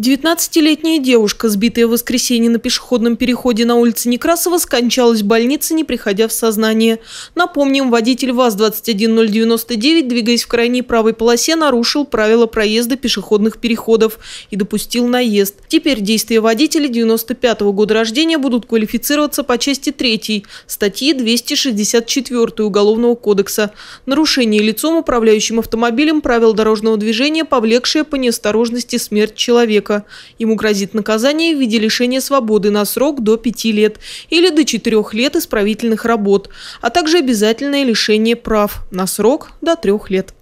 19-летняя девушка, сбитая в воскресенье на пешеходном переходе на улице Некрасова, скончалась в больнице, не приходя в сознание. Напомним, водитель ВАЗ-21099, двигаясь в крайней правой полосе, нарушил правила проезда пешеходных переходов и допустил наезд. Теперь действия водителя 95 -го года рождения будут квалифицироваться по части 3 статьи 264 Уголовного кодекса «Нарушение лицом, управляющим автомобилем правил дорожного движения, повлекшее по неосторожности смерть человека» преступника. Ему грозит наказание в виде лишения свободы на срок до 5 лет или до 4 лет исправительных работ, а также обязательное лишение прав на срок до 3 лет.